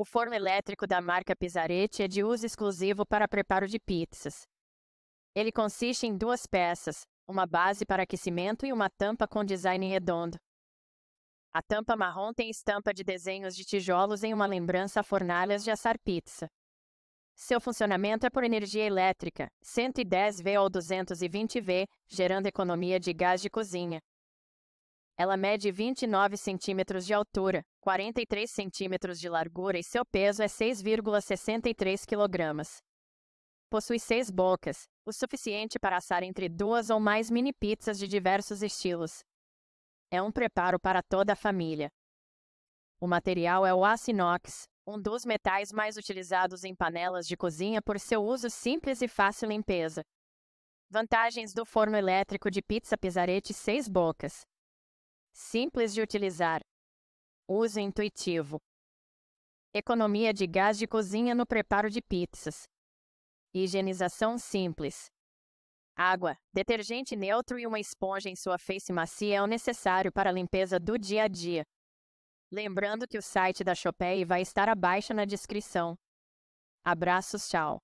O forno elétrico da marca Pizzarete é de uso exclusivo para preparo de pizzas. Ele consiste em duas peças, uma base para aquecimento e uma tampa com design redondo. A tampa marrom tem estampa de desenhos de tijolos em uma lembrança a fornalhas de assar pizza. Seu funcionamento é por energia elétrica, 110 V ou 220 V, gerando economia de gás de cozinha. Ela mede 29 centímetros de altura, 43 centímetros de largura e seu peso é 6,63 kg. Possui seis bocas, o suficiente para assar entre duas ou mais mini pizzas de diversos estilos. É um preparo para toda a família. O material é o aço inox, um dos metais mais utilizados em panelas de cozinha por seu uso simples e fácil limpeza. Vantagens do forno elétrico de pizza pizzarete seis bocas simples de utilizar, uso intuitivo, economia de gás de cozinha no preparo de pizzas, higienização simples. Água, detergente neutro e uma esponja em sua face macia é o necessário para a limpeza do dia a dia. Lembrando que o site da Chopei vai estar abaixo na descrição. Abraços, tchau.